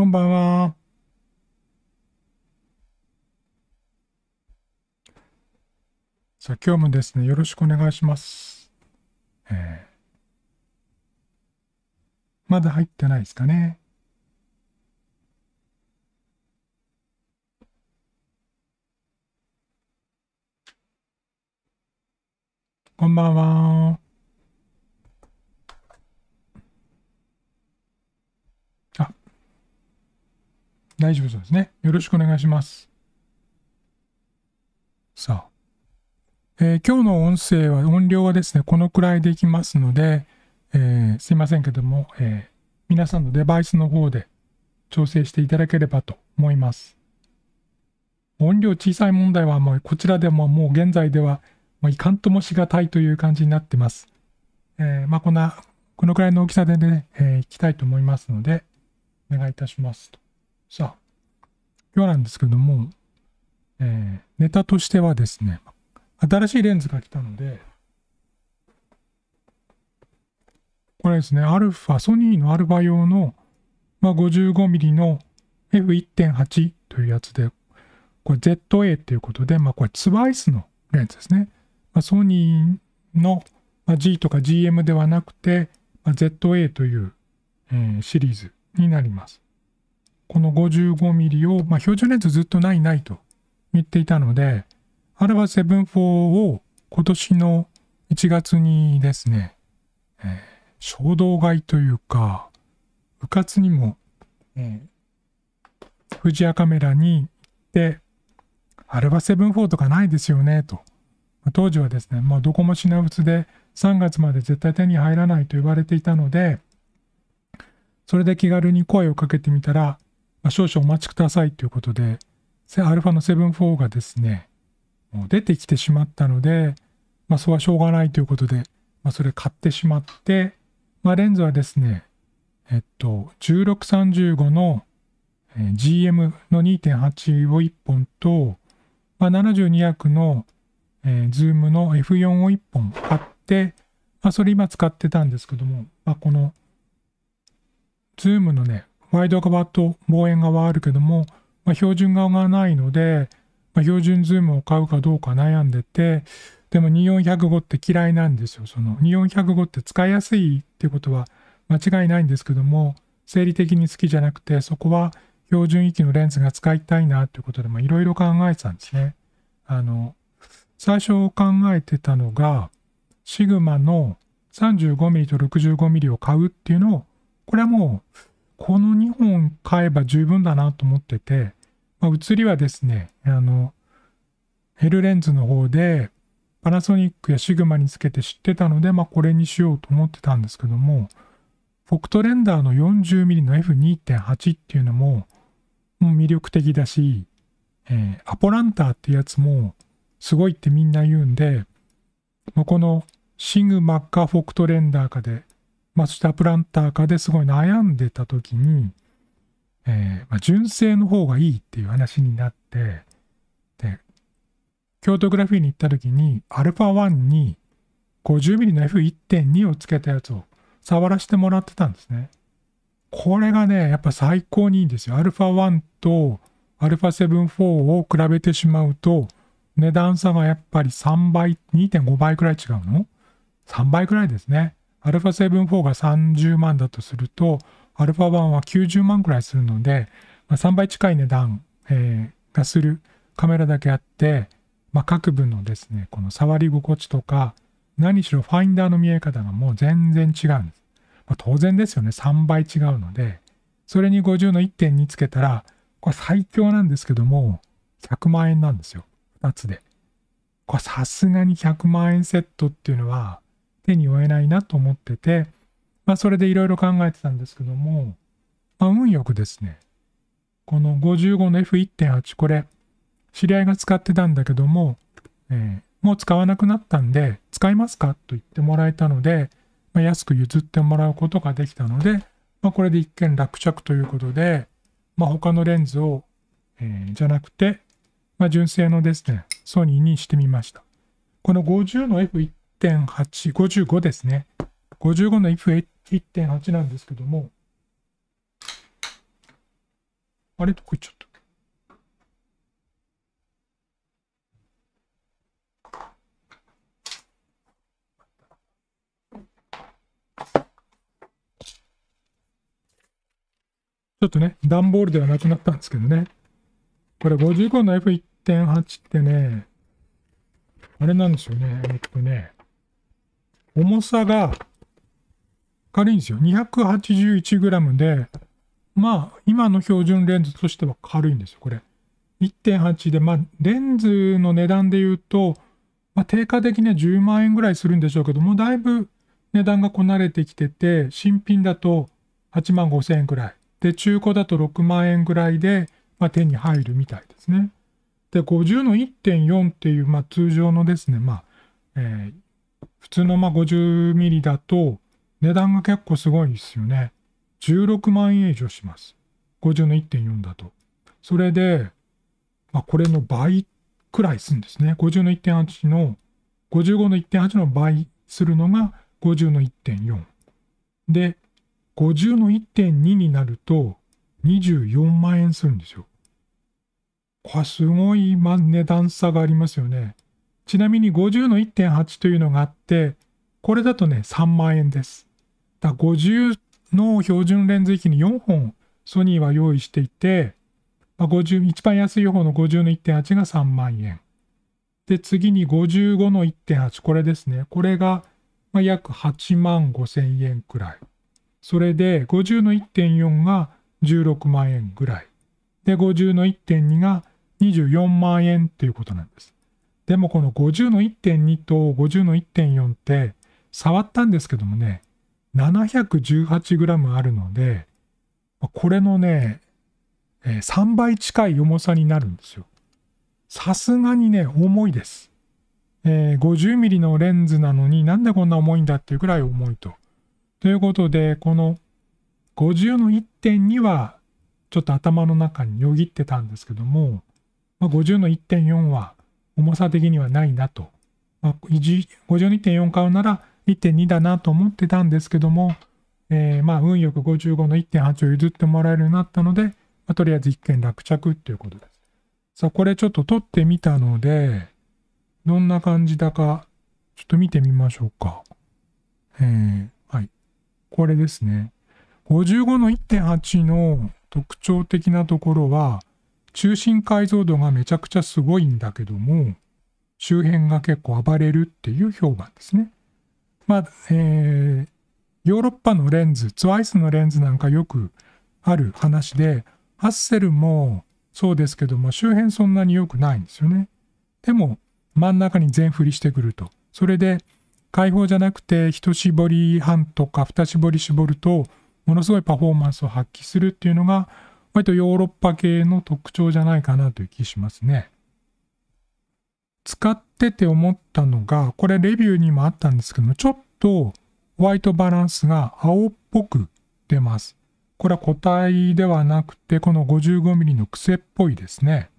こんばんは。さあ、今日もですね、よろしくお願いします。えー、まだ入ってないですかね。こんばんは。大丈夫そうですね。よろしくお願いします。さあ、えー、今日の音声は、音量はですね、このくらいでいきますので、えー、すいませんけども、えー、皆さんのデバイスの方で調整していただければと思います。音量小さい問題はもうこちらでももう現在ではもういかんともしがたいという感じになってます。えー、まあこんな、このくらいの大きさでね、えー、いきたいと思いますので、お願いいたしますと。さあ、今日なんですけども、えー、ネタとしてはですね、新しいレンズが来たので、これですね、アルファ、ソニーのアルファ用の、まあ、55mm の F1.8 というやつで、これ ZA っていうことで、まあ、これツワイスのレンズですね。まあ、ソニーの、まあ、G とか GM ではなくて、まあ、ZA という、えー、シリーズになります。この 55mm を、まあ、標準レンズずっとないないと言っていたので、あれは7-4を今年の1月にですね、えー、衝動買いというか、うかつにも、えー、富士屋カメラに行って、アルバ7-4とかないですよね、と。当時はですね、まあ、どこも品薄で3月まで絶対手に入らないと言われていたので、それで気軽に声をかけてみたら、まあ、少々お待ちくださいということで、アルファの7-4がですね、もう出てきてしまったので、まあ、それはしょうがないということで、まあ、それ買ってしまって、まあ、レンズはですね、えっと、1635の GM の2.8を1本と、まあ、72役の、えー、ズームの F4 を1本買って、まあ、それ今使ってたんですけども、まあ、この、ズームのね、ワイド側と望遠側はあるけども、まあ、標準側がないので、まあ、標準ズームを買うかどうか悩んでて、でも2405って嫌いなんですよ。その2405って使いやすいっていうことは間違いないんですけども、生理的に好きじゃなくて、そこは標準域のレンズが使いたいなということで、いろいろ考えてたんですね。あの、最初考えてたのが、シグマの 35mm と 65mm を買うっていうのを、これはもうこの2本買えば十分だなと思ってて、まあ、写りはですね、あの、ヘルレンズの方で、パナソニックやシグマにつけて知ってたので、まあ、これにしようと思ってたんですけども、フォクトレンダーの 40mm の F2.8 っていうのも、もう魅力的だし、えー、アポランターっていうやつもすごいってみんな言うんで、まあ、このシグマかフォクトレンダーかでまあ、そしてアプランター化ですごい悩んでた時に、えー、まあ、純正の方がいいっていう話になってで京都グラフィーに行った時にアルファ1に 50mm の F1.2 をつけたやつを触らせてもらってたんですね。これがね、やっぱ最高にいいんですよ。アルファ1とアルファ7 4を比べてしまうと、値段差がやっぱり3倍、2.5倍くらい違うの ?3 倍くらいですね。α7-4 が30万だとすると、α1 は90万くらいするので、まあ、3倍近い値段、えー、がするカメラだけあって、まあ、各部のですね、この触り心地とか、何しろファインダーの見え方がもう全然違うんです。まあ、当然ですよね、3倍違うので、それに50の1.2つけたら、これ最強なんですけども、100万円なんですよ。2つで。これさすがに100万円セットっていうのは、手に負えないなと思ってて、まあ、それでいろいろ考えてたんですけども、まあ、運よくですね、この55の F1.8、これ、知り合いが使ってたんだけども、えー、もう使わなくなったんで、使いますかと言ってもらえたので、まあ、安く譲ってもらうことができたので、まあ、これで一見落着ということで、まあ、他のレンズを、えー、じゃなくて、まあ、純正のですね、ソニーにしてみました。この50の F1.8 55ですね。55の if1.8 なんですけども、あれどこ行っちゃったちょっとね、段ボールではなくなったんですけどね。これ55の F1.8 ってね、あれなんですよね。えっとね、重さが軽いんですよ。281g で、まあ、今の標準レンズとしては軽いんですよ、これ。1.8で、まあ、レンズの値段で言うと、まあ、定価的には10万円ぐらいするんでしょうけども、だいぶ値段がこなれてきてて、新品だと8万5千円ぐらい。で、中古だと6万円ぐらいで、まあ、手に入るみたいですね。で、50の1.4っていう、まあ、通常のですね、まあ、えー、普通のま50ミリだと値段が結構すごいですよね。16万円以上します。50の1.4だと。それで、まあ、これの倍くらいするんですね。50の1.8の、55の1.8の倍するのが50の1.4。で、50の1.2になると24万円するんですよ。これすごい値段差がありますよね。ちなみに50の1.8というのがあって、これだとね、3万円です。だ50の標準レンズ機に4本ソニーは用意していて、まあ、50一番安い方の50の1.8が3万円。で、次に55の1.8、これですね。これが、ま約8万5千円くらい。それで、50の1.4が16万円ぐらい。で、50の1.2が24万円っていうことなんです。でもこの50の1.2と50の1.4って触ったんですけどもね 718g あるのでこれのね3倍近い重さになるんですよ。さすがにね重いです。えー、50mm のレンズなのになんでこんな重いんだっていうくらい重いと。ということでこの50の1.2はちょっと頭の中によぎってたんですけども、ま50の1.4は重さ的にはないなと。まあ、52.4買うなら1.2だなと思ってたんですけども、えー、まあ運よく55の1.8を譲ってもらえるようになったので、まあ、とりあえず1件落着っていうことです。さあ、これちょっと取ってみたので、どんな感じだか、ちょっと見てみましょうか。えー、はい。これですね。55の1.8の特徴的なところは、中心解像度がめちゃくちゃすごいんだけども、周辺が結構暴れるっていう評判ですね。まあ、えー、ヨーロッパのレンズ、ツワイスのレンズなんかよくある話で、ハッセルもそうですけども、周辺そんなに良くないんですよね。でも、真ん中に全振りしてくると。それで、開放じゃなくて、一絞り半とか二絞り絞ると、ものすごいパフォーマンスを発揮するっていうのが、割とヨーロッパ系の特徴じゃないかなという気しますね。使ってて思ったのが、これレビューにもあったんですけども、ちょっとホワイトバランスが青っぽく出ます。これは個体ではなくて、この 55mm の癖っぽいですね。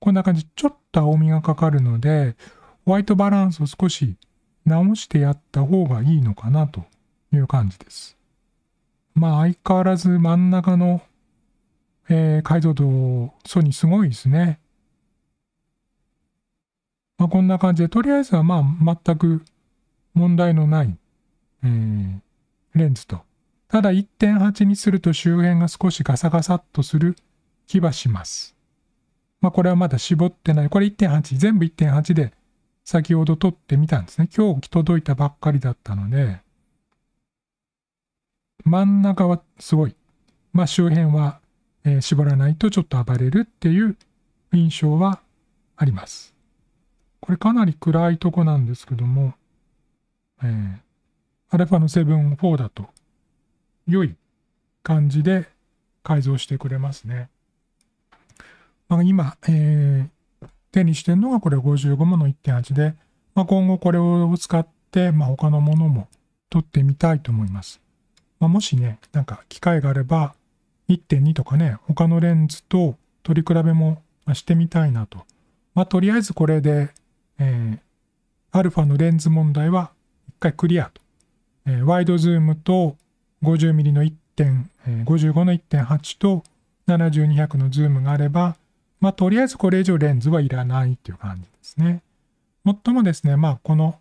こんな感じ、ちょっと青みがかかるので、ホワイトバランスを少し直してやった方がいいのかなという感じです。まあ相変わらず真ん中の、えー、解像度、ソニーすごいですね。まあ、こんな感じで、とりあえずはまあ全く問題のない、うん、レンズと。ただ1.8にすると周辺が少しガサガサっとする気はします。まあこれはまだ絞ってない。これ1.8、全部1.8で先ほど撮ってみたんですね。今日届いたばっかりだったので、真ん中はすごい、まあ、周辺は、えー、絞らないとちょっと暴れるっていう印象はあります。これかなり暗いとこなんですけども、えー、アルファの7-4だと良い感じで改造してくれますね。まあ、今、えー、手にしてるのがこれ55もの1.8で、まあ、今後これを使って、まあ、他のものも撮ってみたいと思います。まあ、もしね、なんか機会があれば、1.2とかね、他のレンズと取り比べもしてみたいなと。まあ、とりあえずこれで、えー、アルファのレンズ問題は一回クリアと。えー、ワイドズームと 50mm の1.55、えー、の1.8と7200のズームがあれば、まあ、とりあえずこれ以上レンズはいらないっていう感じですね。もっともですね、まあ、この、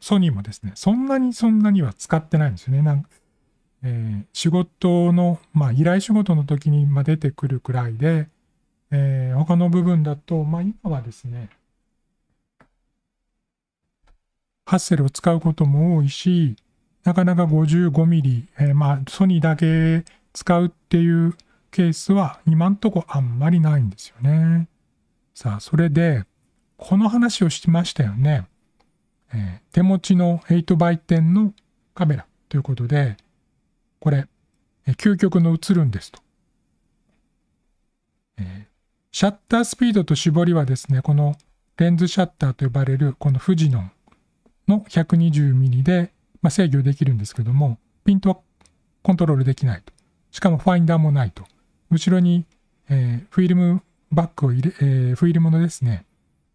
ソニーもですね、そんなにそんなには使ってないんですよね。なんかえー、仕事の、まあ、依頼仕事の時に、ま出てくるくらいで、えー、他の部分だと、まあ、今はですね、ハッセルを使うことも多いし、なかなか 55mm、えー、まあ、ソニーだけ使うっていうケースは今んとこあんまりないんですよね。さあ、それで、この話をしましたよね。えー、手持ちの8倍点のカメラということで、これ、えー、究極の映るんですと、えー。シャッタースピードと絞りはですね、このレンズシャッターと呼ばれるこのフジノンの 120mm で、まあ、制御できるんですけども、ピントはコントロールできないと。しかもファインダーもないと。後ろに、えー、フィルムバッグを入れ、えー、フィルムのですね、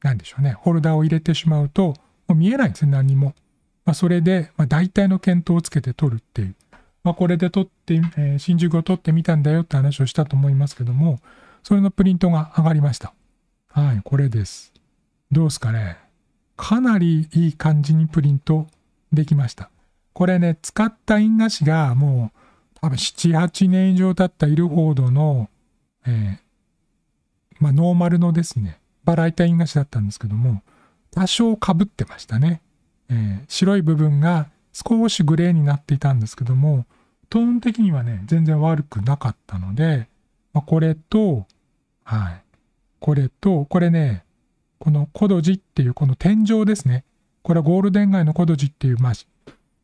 なんでしょうね、ホルダーを入れてしまうと、う見えないんですね、何も。まあ、それで、まあ、大体の検討をつけて取るっていう。まあ、これで撮って、えー、新宿を取ってみたんだよって話をしたと思いますけども、それのプリントが上がりました。はい、これです。どうですかね。かなりいい感じにプリントできました。これね、使った印画紙がもう多分7、8年以上経ったイルフォードの、えー、まあ、ノーマルのですね、バラ板印画紙だったんですけども、多少かぶってましたね、えー、白い部分が少しグレーになっていたんですけどもトーン的にはね全然悪くなかったので、まあ、これとはいこれとこれねこのコドジっていうこの天井ですねこれはゴールデン街のコドジっていう、まあ、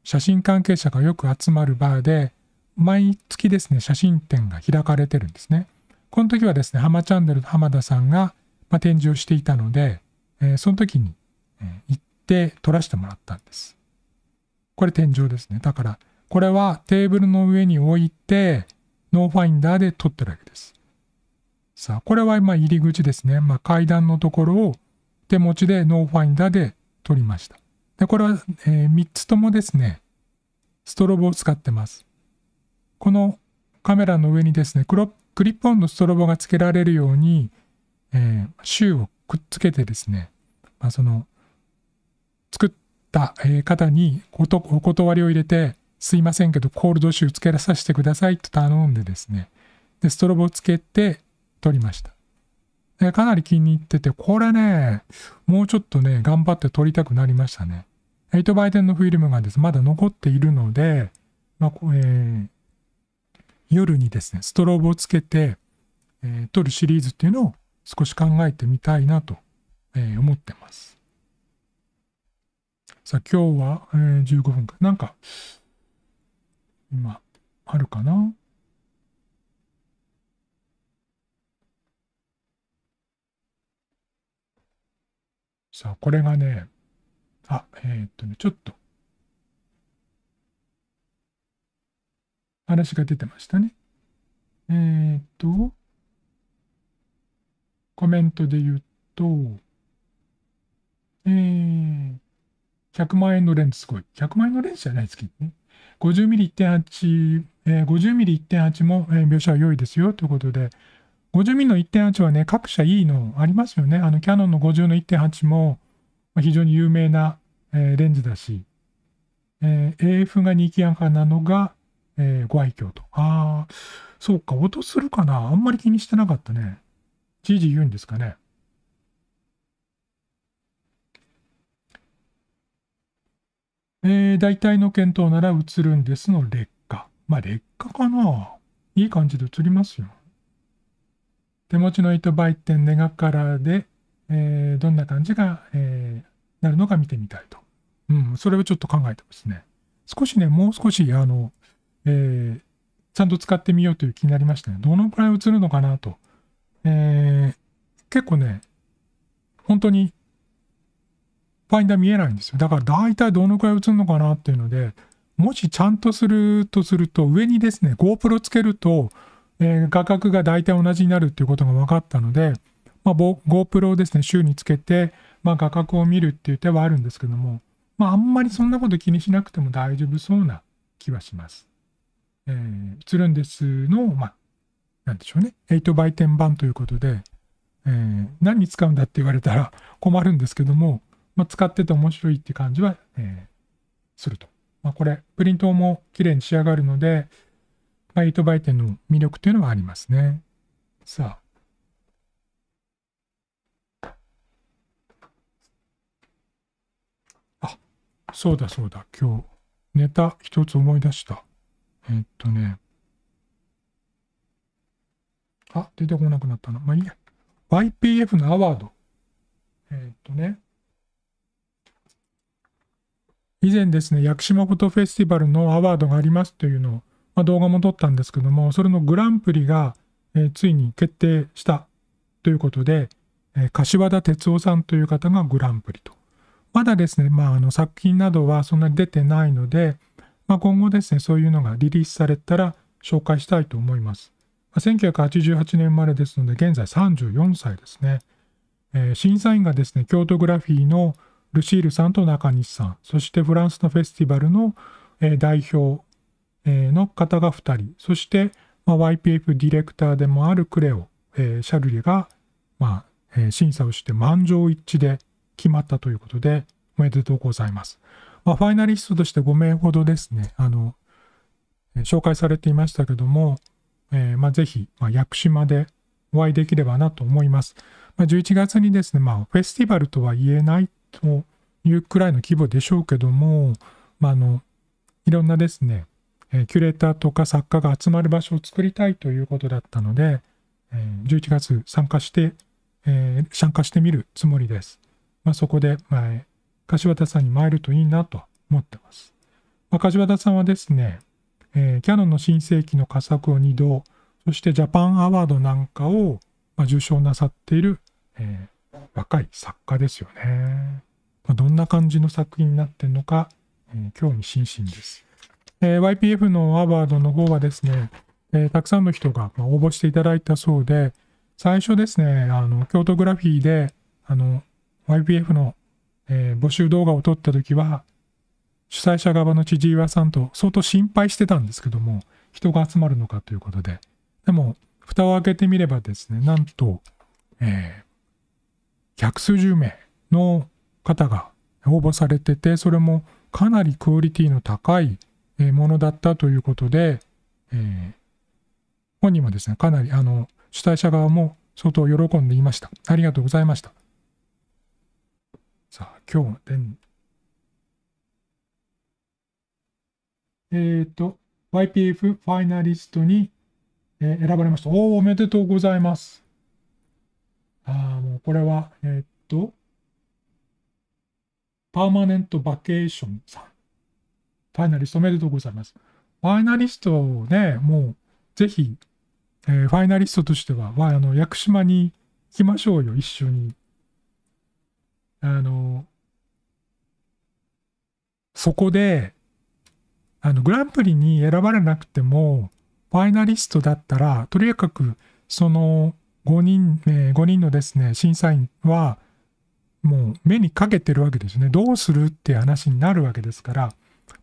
写真関係者がよく集まるバーで毎月ですね写真展が開かれてるんですねこの時はですね「浜チャンネル」の浜田さんが、まあ、展示をしていたので、えー、その時に行って取らせてもらったんです。これ天井ですね。だから、これはテーブルの上に置いて、ノーファインダーで撮ってるわけです。さあ、これは今入り口ですね。まあ、階段のところを手持ちでノーファインダーで取りました。で、これは、えー、3つともですね、ストロボを使ってます。このカメラの上にですね、ククリップオンのストロボがつけられるように、えー、シをくっつけてですね、まあ、その作った方にお断りを入れて、すいませんけど、コールドシューつけらさせてくださいと頼んでですね、で、ストロボをつけて撮りました。かなり気に入ってて、これね、もうちょっとね、頑張って撮りたくなりましたね。8倍点のフィルムがですね、まだ残っているので、まあ、えー、夜にですね、ストローブをつけて、えー、撮るシリーズっていうのを少し考えてみたいなと、えー、思ってます。さあ、今日は、えー、15分か。なんか、今、あるかなさあ、これがね、あ、えー、っとね、ちょっと、話が出てましたね。えー、っと、コメントで言うと、えー、100万円のレンズすごい。100万円のレンズじゃないですけどね。50mm1.8、えー、50mm1.8 も、えー、描写は良いですよということで、50mm の1.8はね、各社いいのありますよね。あの、キヤノンの50の1.8も、まあ、非常に有名な、えー、レンズだし、えー、AF が2キヤカなのが、えー、ご愛嬌と。ああ、そうか、音するかなあんまり気にしてなかったね。じいじ言うんですかね。えー、大体の検討なら映るんですの劣化。まあ、劣化かないい感じで映りますよ。手持ちの糸売店ネガからで、えー、どんな感じが、えー、なるのか見てみたいと。うん、それをちょっと考えてますね。少しね、もう少し、あの、えちゃんと使ってみようという気になりましたね。どのくらい映るのかなと。え結構ね、本当にァインダー見えないんですよ。だから大体どのくらい映るのかなっていうので、もしちゃんとするとすると、上にですね、GoPro つけると、えー、画角が大体同じになるっていうことが分かったので、まあ、GoPro をですね、週につけて、まあ、画角を見るっていう手はあるんですけども、まあ、あんまりそんなこと気にしなくても大丈夫そうな気はします。えー、映るんですの、まあ、なんでしょうね、8x10 版ということで、えー、何に使うんだって言われたら困るんですけども、まあ、使ってて面白いって感じは、えー、すると。まあ、これ、プリントも綺麗に仕上がるので、まあ、8倍点の魅力というのはありますね。さあ。あ、そうだそうだ。今日、ネタ一つ思い出した。えっとね。あ、出てこなくなったな。まあいいや。YPF のアワード。えっとね。以前ですね、屋久島フォトフェスティバルのアワードがありますというのを、まあ、動画も撮ったんですけども、それのグランプリが、えー、ついに決定したということで、えー、柏田哲夫さんという方がグランプリと。まだですね、まあ、あの作品などはそんなに出てないので、まあ、今後ですね、そういうのがリリースされたら紹介したいと思います。まあ、1988年生まれですので、現在34歳ですね。えー、審査員がですね、京都グラフィーのルシールさんと中西さん、そしてフランスのフェスティバルの、えー、代表、えー、の方が2人、そして、まあ、YPF ディレクターでもあるクレオ、えー、シャルリが、まあえー、審査をして満場一致で決まったということで、おめでとうございます。まあ、ファイナリストとして5名ほどですね、あの、紹介されていましたけども、えーまあ、ぜひ、まあ、屋久島でお会いできればなと思います。まあ、11月にですね、まあ、フェスティバルとは言えないというくらいの規模でしょうけども、まあ、あのいろんなですね、えー、キュレーターとか作家が集まる場所を作りたいということだったので、えー、11月参加して、えー、参加してみるつもりです。まあ、そこで、まあ、柏田さんに参るといいなと思ってます。まあ、柏田さんはですね、えー、キヤノンの新世紀の佳作を2度、そしてジャパンアワードなんかを、まあ、受賞なさっている、えー、若い作家ですよね。まあ、どんな感じの作品になってんのか、えー、興味津々です。えー、YPF のアワードの方はですね、えー、たくさんの人が応募していただいたそうで、最初ですね、あの、京都グラフィーで、あの、YPF の、えー、募集動画を撮った時は、主催者側の千々岩さんと相当心配してたんですけども、人が集まるのかということで。でも、蓋を開けてみればですね、なんと、えー、百数十名の方が応募されててそれもかなりクオリティの高いものだったということで、えー、本人もですねかなりあの主催者側も相当喜んでいましたありがとうございましたさあ今日でえっ、ー、と YPF ファイナリストに選ばれましたおおおめでとうございますあもうこれは、えー、っと、パーマネントバケーションさん。ファイナリストおめでとうございます。ファイナリストね、もう、ぜひ、えー、ファイナリストとしては、まあ、あの、屋久島に行きましょうよ、一緒に。あの、そこで、あの、グランプリに選ばれなくても、ファイナリストだったら、とにかく、その、5人、えー、5人のですね、審査員は、もう目にかけてるわけですね。どうするって話になるわけですから、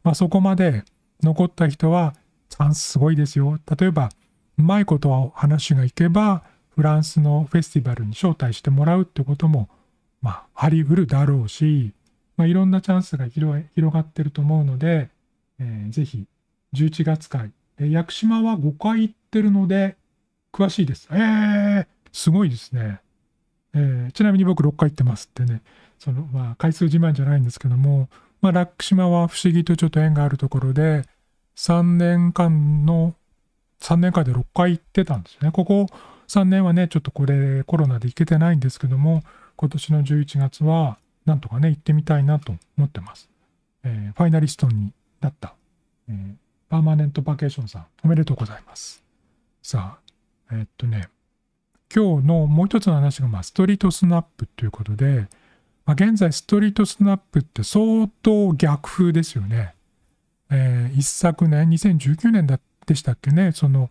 まあ、そこまで残った人は、チャンスすごいですよ。例えば、うまいこと話がいけば、フランスのフェスティバルに招待してもらうってことも、まあ、あり得るだろうし、まあ、いろんなチャンスが広がってると思うので、えー、ぜひ、11月会、え屋久島は5回行ってるので、詳しいです。えー、すごいですね。えー、ちなみに僕6回行ってますってね、そのまあ、回数自慢じゃないんですけども、まあ、ラック島は不思議とちょっと縁があるところで、3年間の、3年間で6回行ってたんですね。ここ3年はね、ちょっとこれコロナで行けてないんですけども、今年の11月はなんとかね、行ってみたいなと思ってます。えー、ファイナリストになった、えー、パーマネントバケーションさん、おめでとうございます。さあ、えー、っとね、今日のもう一つの話が、まあ、ストリートスナップということで、まあ、現在ストリートスナップって相当逆風ですよね。えー、一昨年、2019年でしたっけね、その、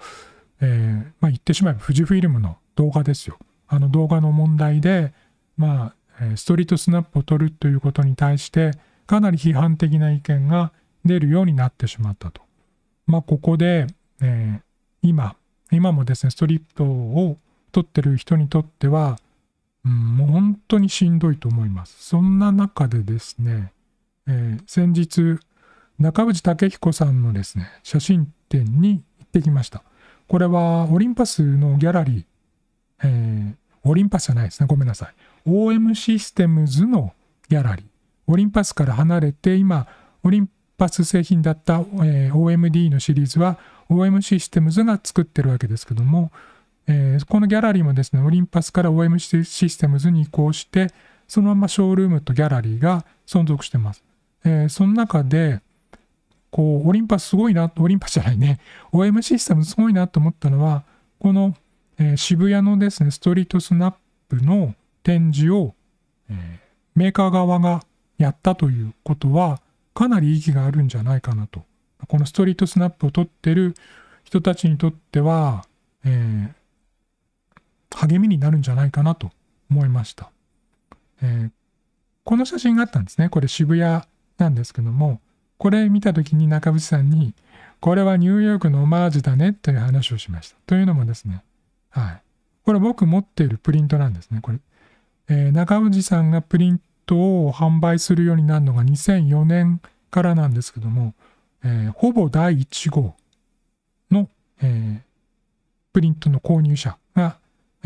えー、まあ、言ってしまえば富士フィルムの動画ですよ。あの動画の問題で、まあ、ストリートスナップを撮るということに対して、かなり批判的な意見が出るようになってしまったと。まあ、ここで、えー、今、今もですね、ストリートを取ってる人にとっては、うん、もう本当にしんどいと思います。そんな中でですね、えー、先日、中藤武彦さんのですね、写真展に行ってきました。これはオリンパスのギャラリー、えー、オリンパスじゃないですね、ごめんなさい。OM システムズのギャラリー。オリンパスから離れて、今、オリンパス製品だった、えー、OMD のシリーズは OM システムズが作ってるわけですけども、えー、このギャラリーもですね、オリンパスから OM システムズに移行して、そのままショールームとギャラリーが存続してます。えー、その中で、こう、オリンパスすごいな、オリンパスじゃないね、OM システムズすごいなと思ったのは、この、えー、渋谷のですね、ストリートスナップの展示を、えー、メーカー側がやったということは、かなり意義があるんじゃないかなと。このストリートスナップを撮ってる人たちにとっては、えー、励みになるんじゃないかなと思いました。えー、この写真があったんですね。これ渋谷なんですけども、これ見た時に中渕さんに、これはニューヨークのオマージュだねという話をしました。というのもですね、はい。これ僕持っているプリントなんですね。これ、えー、中藤さんがプリントを販売するようになるのが2004年からなんですけども、えー、ほぼ第1号の、えー、プリントの購入者が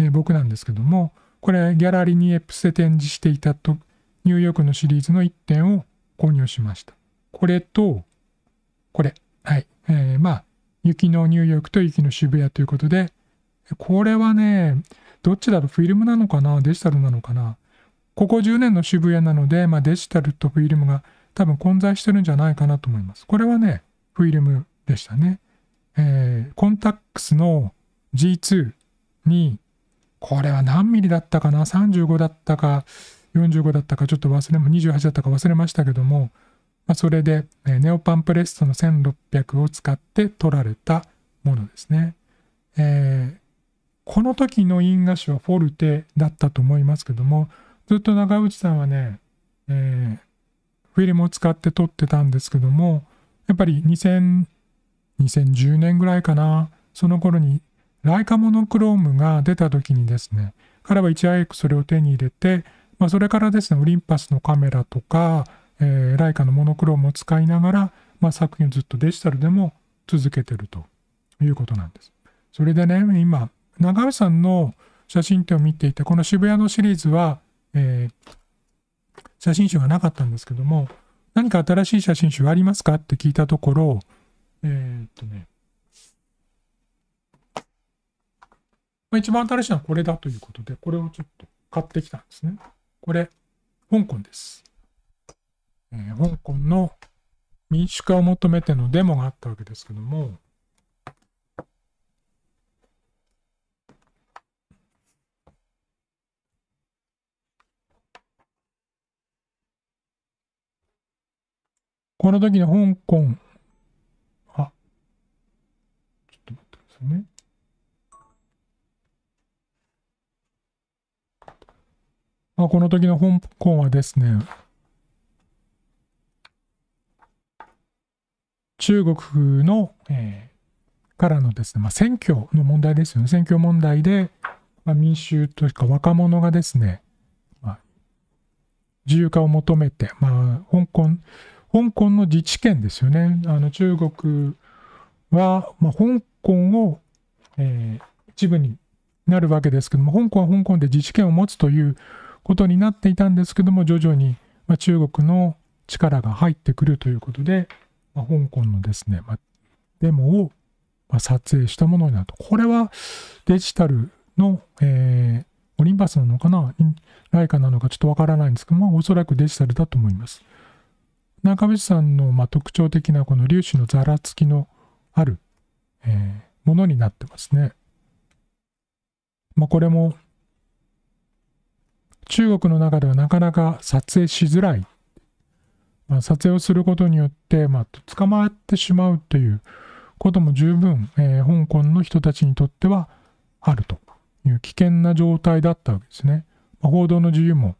え僕なんですけども、これギャラリーにエプスで展示していたとニューヨークのシリーズの1点を購入しました。これと、これ。はい。えー、まあ、雪のニューヨークと雪の渋谷ということで、これはね、どっちだろうフィルムなのかなデジタルなのかなここ10年の渋谷なので、まあ、デジタルとフィルムが多分混在してるんじゃないかなと思います。これはね、フィルムでしたね。えー、コンタックスの G2 にこれは何ミリだったかな35だったか45だったかちょっと忘れも28だったか忘れましたけども、まあ、それで、ネオパンプレストの1600を使って取られたものですね。えー、この時の因果紙はフォルテだったと思いますけどもずっと長内さんはね、えー、フィルムを使って撮ってたんですけどもやっぱり2000 2010年ぐらいかなその頃にライカモノクロームが出た時にですね、彼はいち早くそれを手に入れて、まあ、それからですね、オリンパスのカメラとか、えー、ライカのモノクロームを使いながら、まあ、作品をずっとデジタルでも続けてるということなんです。それでね、今、長尾さんの写真展を見ていて、この渋谷のシリーズは、えー、写真集がなかったんですけども、何か新しい写真集ありますかって聞いたところ、えー、っとね、まあ、一番新しいのはこれだということで、これをちょっと買ってきたんですね。これ、香港です。えー、香港の民主化を求めてのデモがあったわけですけども、この時に香港、あ、ちょっと待ってくださいね。あ、この時の香港はですね、中国の、えー、からのですね、まあ、選挙の問題ですよね。選挙問題で、まあ、民衆というか若者がですね、まあ、自由化を求めて、まあ、香港、香港の自治権ですよね。あの中国は、まあ、香港を、えー、一部になるわけですけども、香港は香港で自治権を持つということになっていたんですけども徐々に中国の力が入ってくるということで、まあ、香港のですね、まあ、デモを撮影したものになるとこれはデジタルの、えー、オリンパスなのかなライカなのかちょっとわからないんですけど、まあ、おそらくデジタルだと思います。中渕さんの、まあ、特徴的なこの粒子のざらつきのある、えー、ものになってますね。まあ、これも中国の中ではなかなか撮影しづらい、まあ、撮影をすることによって、まあ、捕まってしまうということも十分、えー、香港の人たちにとってはあるという危険な状態だったわけですね。まあ、報道の自由も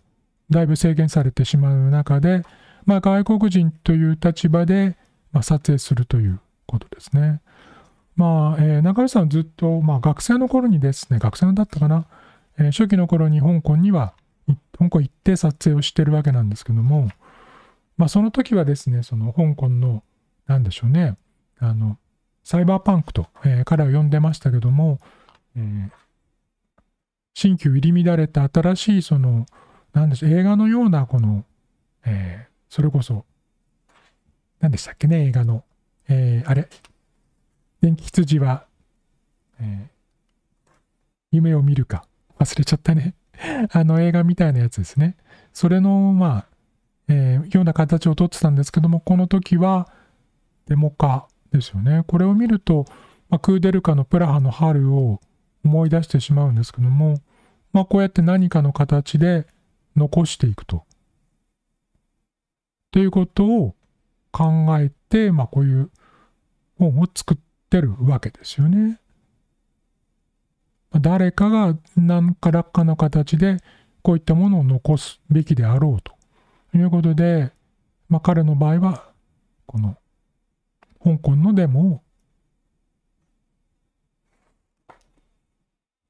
だいぶ制限されてしまう中で、まあ、外国人という立場で、まあ、撮影するということですね。まあ、えー、中西さんはずっと、まあ、学生の頃にですね、学生だったかな、えー、初期の頃に香港には香港行って撮影をしてるわけなんですけども、まあ、その時はですね、その香港の、なんでしょうね、あの、サイバーパンクと、えー、彼を呼んでましたけども、えー、新旧入り乱れた新しい、その、なんでしょう、映画のような、この、えー、それこそ、何でしたっけね、映画の、えー、あれ、電気羊は、えー、夢を見るか、忘れちゃったね。あの映画みたいなやつですね。それの、まあ、えー、ような形をとってたんですけども、この時はデモ化ですよね。これを見ると、まあ、クーデルカのプラハの春を思い出してしまうんですけども、まあ、こうやって何かの形で残していくと。ということを考えて、まあ、こういう本を作ってるわけですよね。誰かが何からかの形でこういったものを残すべきであろうということで、まあ、彼の場合はこの香港のデモを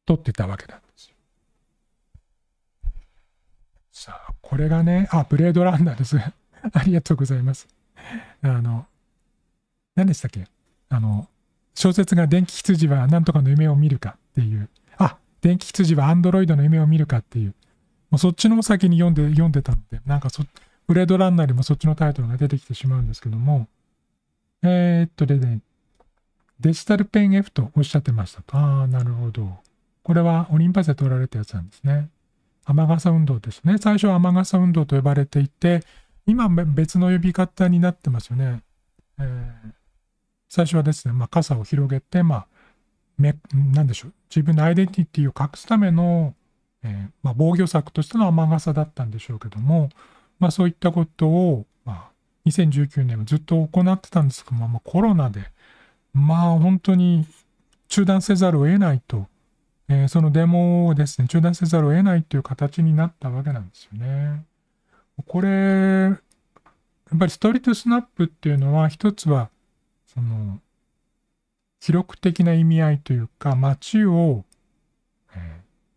取ってたわけなんですよ。さあこれがねあブレードランナーです ありがとうございます。あの何でしたっけあの小説が電気羊は何とかの夢を見るかっていう、あ、電気羊はアンドロイドの夢を見るかっていう、もうそっちのも先に読んで、読んでたので、なんかそ、ブレードランナーよりもそっちのタイトルが出てきてしまうんですけども、えー、っとでね、デジタルペン F とおっしゃってましたと。ああ、なるほど。これはオリンパスで撮られたやつなんですね。雨傘運動ですね。最初は雨傘運動と呼ばれていて、今別の呼び方になってますよね。えー最初はですね、まあ、傘を広げて、まあ、なんでしょう、自分のアイデンティティを隠すための、えー、まあ、防御策としての雨傘だったんでしょうけども、まあ、そういったことを、まあ、2019年はずっと行ってたんですけども、まあ、コロナで、まあ、本当に中断せざるを得ないと、えー、そのデモをですね、中断せざるを得ないという形になったわけなんですよね。これ、やっぱりストリートスナップっていうのは、一つは、その、記録的な意味合いというか、街を、えー、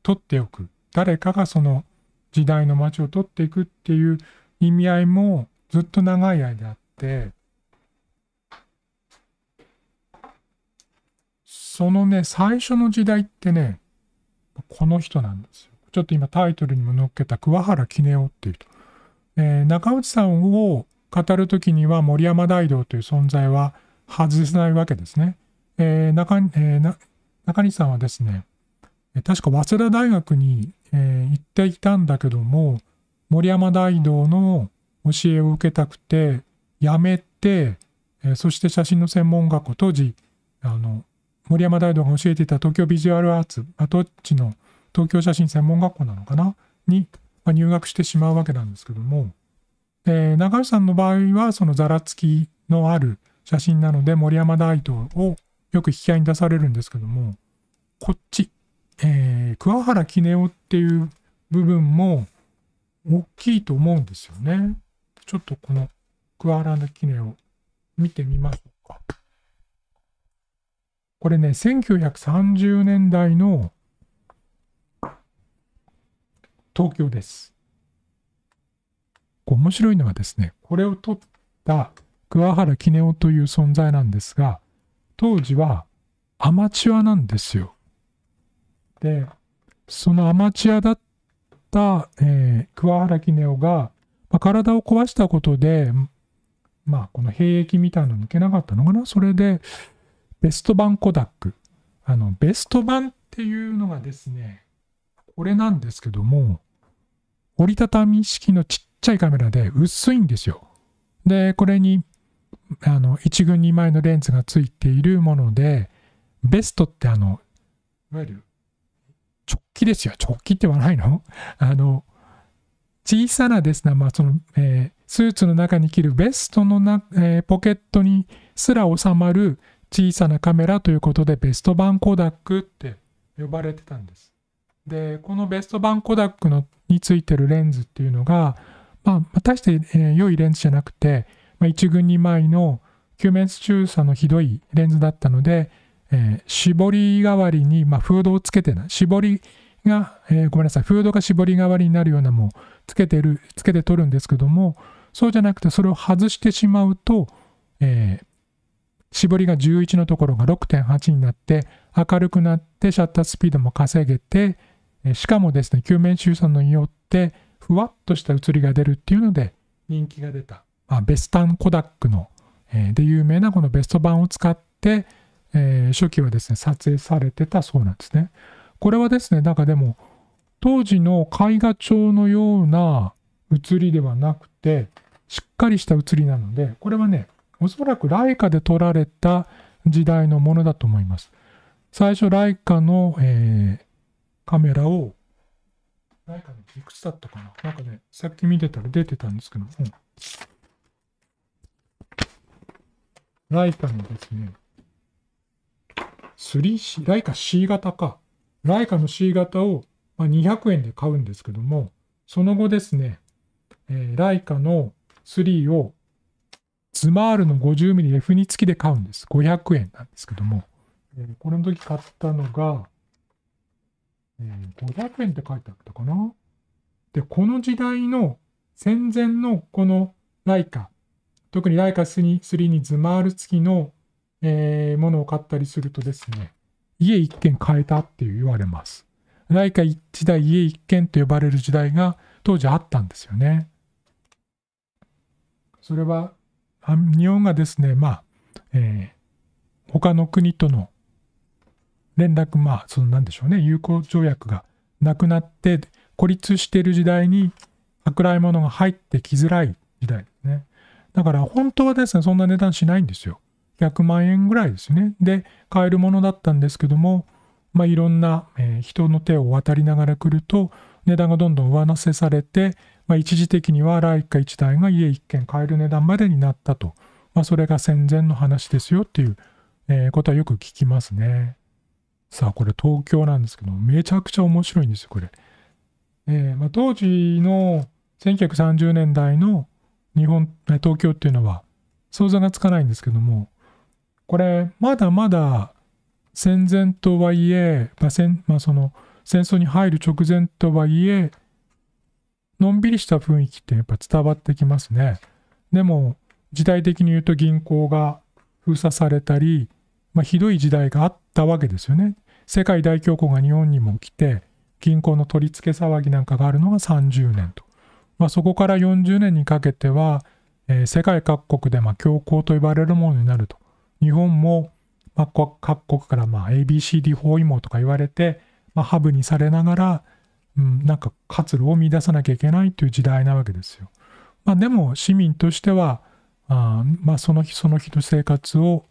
取っておく。誰かがその時代の街を取っていくっていう意味合いもずっと長い間あって、そのね、最初の時代ってね、この人なんですよ。ちょっと今タイトルにも載っけた桑原絹夫っていう人。えー、中内さんを語る時には森山大道という存在は外せないわけですね。えー、中えー、中西さんはですね、確か早稲田大学に、えー、行っていたんだけども、森山大道の教えを受けたくて、辞めて、えそして写真の専門学校、当時、あの、森山大道が教えていた東京ビジュアルアーツ、跡地の東京写真専門学校なのかなに、ま入学してしまうわけなんですけども、え中西さんの場合は、そのざらつきのある、写真なので森山大東をよく引き合いに出されるんですけどもこっち、えー、桑原絹代っていう部分も大きいと思うんですよね。ちょっとこの桑原絹代見てみましょうか。これね1930年代の東京です。面白いのはですねこれを撮った桑原絹夫という存在なんですが、当時はアマチュアなんですよ。で、そのアマチュアだった、えー、桑原絹夫が、まあ、体を壊したことで、まあ、この兵役みたいなの抜けなかったのかなそれで、ベスト版コダック。あの、ベスト版っていうのがですね、これなんですけども、折りたたみ式のちっちゃいカメラで薄いんですよ。で、これにあの1軍2枚のレンズがついているものでベストってあのいわゆる直帰ですよ直帰って言わないの あの小さなですね、まあそのえー、スーツの中に着るベストのな、えー、ポケットにすら収まる小さなカメラということでベスト版コダックって呼ばれてたんです。でこのベスト版コダックのについてるレンズっていうのが、まあ、大して、えー、良いレンズじゃなくてまあ、1軍2枚の球面中射のひどいレンズだったので、えー、絞り代わりに、まあ、フードをつけてな絞りが、えー、ごめんなさいフードが絞り代わりになるようなもつけてるつけて取るんですけどもそうじゃなくてそれを外してしまうと、えー、絞りが11のところが6.8になって明るくなってシャッタースピードも稼げて、えしかもですね球面収差によってふわっとした写りが出るっていうので人気が出たまあ、ベスタンコダックの、えー、で有名なこのベスト版を使って、えー、初期はですね撮影されてたそうなんですね。これはですねなんかでも当時の絵画帳のような写りではなくてしっかりした写りなのでこれはねおそらくライカで撮られた時代のものだと思います。最初ライカの、えー、カメラをライカのいくつだったかななんかねさっき見てたら出てたんですけど、うんライカのですね、3C、ライカ C 型か。ライカの C 型を200円で買うんですけども、その後ですね、えライカの3をズマールの 50mmF2 付きで買うんです。500円なんですけども、えこれの時買ったのが、え500円って書いてあったかな。で、この時代の戦前のこのライカ特にライカ3にズマール付きの、えー、ものを買ったりするとですね、家一軒買えたって言われます。ライカ一代家一軒と呼ばれる時代が当時あったんですよね。それは、日本がですね、まあ、えー、他の国との連絡、まあ、そのなんでしょうね、友好条約がなくなって孤立している時代に、い来物が入ってきづらい時代。だから本当はですね、そんな値段しないんですよ。100万円ぐらいですね。で、買えるものだったんですけども、まあ、いろんな、えー、人の手を渡りながら来ると、値段がどんどん上乗せされて、まあ、一時的にはライカ1台が家1軒買える値段までになったと。まあ、それが戦前の話ですよっていう、えー、ことはよく聞きますね。さあ、これ東京なんですけど、めちゃくちゃ面白いんですよ、これ。えー、まあ、当時の1930年代の日本、東京っていうのは想像がつかないんですけども、これまだまだ戦前とはいえ、まあ戦まあ、その戦争に入る直前とはいえ、のんびりした雰囲気ってやっぱ伝わってきますね。でも時代的に言うと銀行が封鎖されたり、まあ、ひどい時代があったわけですよね。世界大恐慌が日本にも来て銀行の取り付け騒ぎなんかがあるのが30年と。まあ、そこから40年にかけては、えー、世界各国でまあと呼ばれるものになると日本もまあ各国から ABCD 包囲網とか言われて、まあ、ハブにされながら、うん、なんか活路を見出さなきゃいけないという時代なわけですよ。まあ、でも市民としてはあまあその日その日の生活を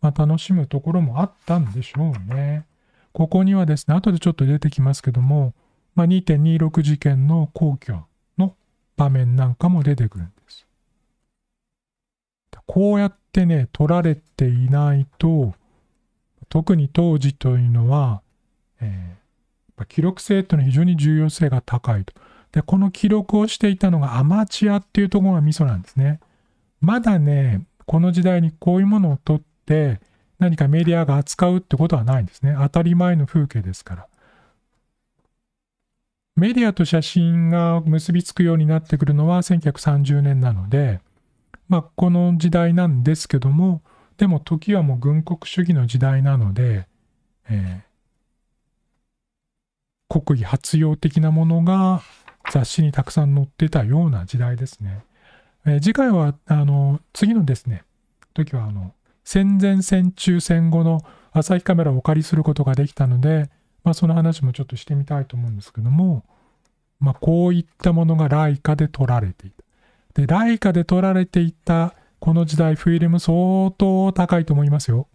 まあ楽しむところもあったんでしょうね。ここにはですね後でちょっと出てきますけども、まあ、2.26事件の皇居場面なんかも出てくるんです。こうやってね、取られていないと、特に当時というのは、えー、記録性というのは非常に重要性が高いと。で、この記録をしていたのがアマチュアっていうところがミソなんですね。まだね、この時代にこういうものを取って何かメディアが扱うってことはないんですね。当たり前の風景ですから。メディアと写真が結びつくようになってくるのは1930年なので、まあ、この時代なんですけどもでも時はもう軍国主義の時代なので、えー、国威発揚的なものが雑誌にたくさん載ってたような時代ですね。えー、次回はあの次のですね時はあの戦前戦中戦後の朝日カメラをお借りすることができたのでまあ、その話もちょっとしてみたいと思うんですけども、まあ、こういったものがライカで撮られていた。で、ライカで撮られていたこの時代、フィルム相当高いと思いますよ。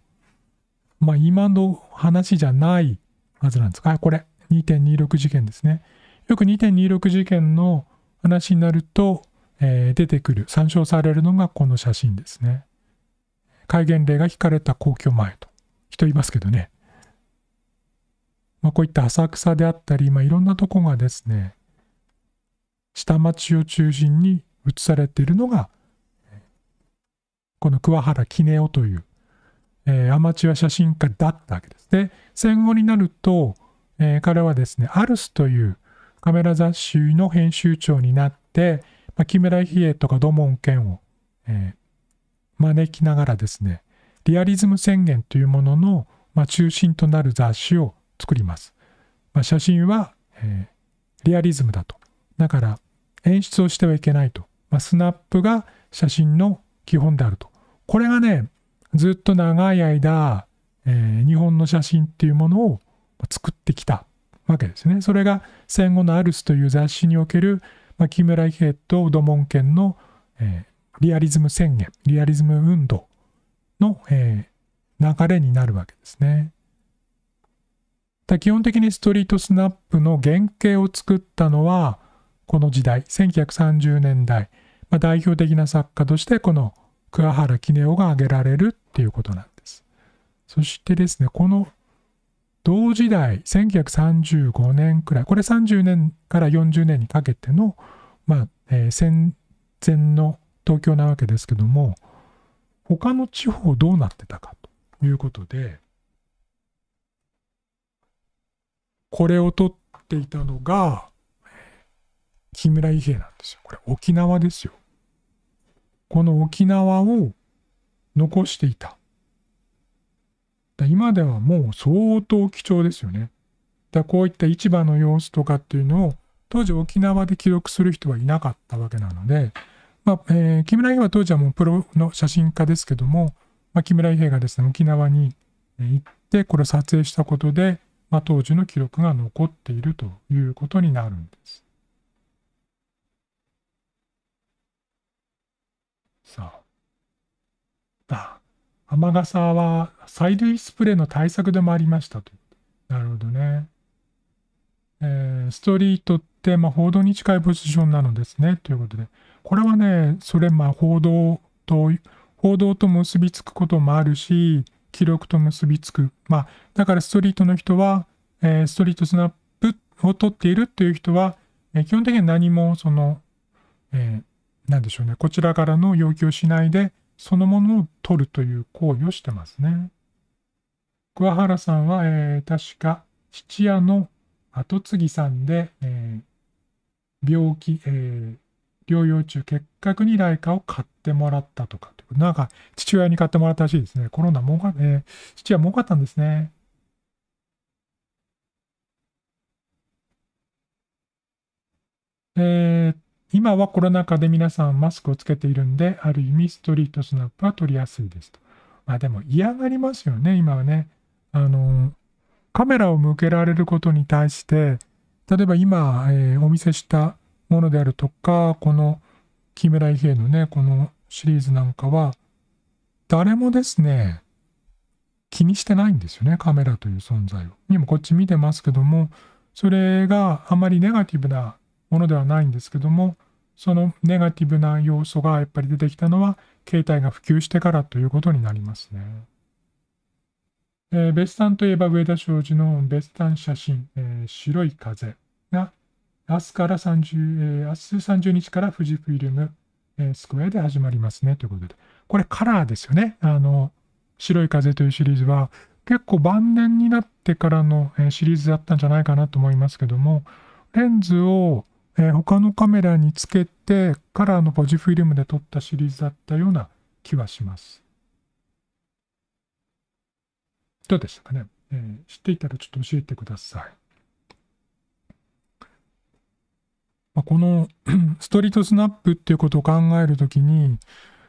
まあ、今の話じゃないはずなんですが、これ、2.26事件ですね。よく2.26事件の話になると、えー、出てくる、参照されるのがこの写真ですね。戒厳令が引かれた皇居前と。人いますけどね。まあ、こういった浅草であったり、まあ、いろんなとこがですね下町を中心に移されているのがこの桑原絹夫という、えー、アマチュア写真家だったわけです。で戦後になると、えー、彼はですねアルスというカメラ雑誌の編集長になって、まあ、木村比叡とか土門健を、えー、招きながらですねリアリズム宣言というものの、まあ、中心となる雑誌を作ります。まあ、写真は、えー、リアリズムだと。だから演出をしてはいけないと。まあ、スナップが写真の基本であると。これがね、ずっと長い間、えー、日本の写真っていうものを作ってきたわけですね。それが戦後のアルスという雑誌における、まあ、木村伊兵と土門も県の、えー、リアリズム宣言、リアリズム運動の、えー、流れになるわけですね。基本的にストリートスナップの原型を作ったのはこの時代1930年代、まあ、代表的な作家としてこの桑原絹夫が挙げられるっていうことなんですそしてですねこの同時代1935年くらいこれ30年から40年にかけての、まあえー、戦前の東京なわけですけども他の地方どうなってたかということでこれを撮っていたのが、木村伊兵衛なんですよ。これ沖縄ですよ。この沖縄を残していた。今ではもう相当貴重ですよね。だこういった市場の様子とかっていうのを当時沖縄で記録する人はいなかったわけなので、まあえー、木村伊兵衛は当時はもうプロの写真家ですけども、まあ、木村伊兵衛がですね沖縄に行ってこれを撮影したことでまあ、当時の記録が残っているということになるんです。さあ、あ雨サは催涙スプレーの対策でもありましたと。なるほどね。えー、ストリートって、まあ、報道に近いポジションなのですねということで、これはね、それ、まあ、報道と、報道と結びつくこともあるし、記録と結びつく。まあ、だからストリートの人は、えー、ストリートスナップを取っているという人は、えー、基本的には何もその、えー、なんでしょうね、こちらからの要求をしないで、そのものを取るという行為をしてますね。桑原さんは、えー、確か、質屋の後継ぎさんで、えー、病気、えー、療養中結核に来カを買ってもらったとかなんか父親に買ってもらったらしいですね。コロナ儲か、えー、父は儲かったんですね。えー、今はコロナ禍で皆さんマスクをつけているんで、ある意味ストリートスナップは取りやすいですと。まあでも嫌がりますよね、今はね。あの、カメラを向けられることに対して、例えば今、えー、お見せしたものであるとか、この木村伊兵衛のね、このシリーズなんかは、誰もですね、気にしてないんですよね、カメラという存在を。今こっち見てますけども、それがあまりネガティブなものではないんですけども、そのネガティブな要素がやっぱり出てきたのは、携帯が普及してからということになりますね。えー、別産といえば上田商事の別ン写真、えー、白い風が、明日から30、えー、明日30日から富士フィルムえスクエアで始まりますねということで。これカラーですよね。あの、白い風というシリーズは結構晩年になってからのシリーズだったんじゃないかなと思いますけども、レンズを他のカメラにつけてカラーのポジフィルムで撮ったシリーズだったような気はします。どうでしたかね、えー、知っていたらちょっと教えてください。まあ、この ストリートスナップっていうことを考えるときに、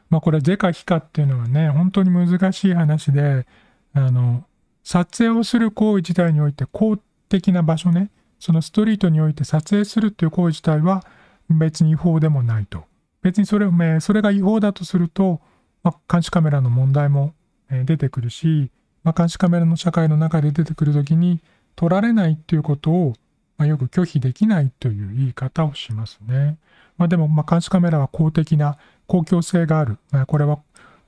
まあ、これ是か非かっていうのはね本当に難しい話であの撮影をする行為自体において公的な場所ねそのストリートにおいて撮影するっていう行為自体は別に違法でもないと別にそれ,、ね、それが違法だとすると、まあ、監視カメラの問題も、え出てくるし、まあ、監視カメラの社会の中で出てくる時に撮られないっていうことをまあ、よく拒否できないという言い方をしますね。まあ、でも、ま監視カメラは公的な公共性がある。まあ、これは、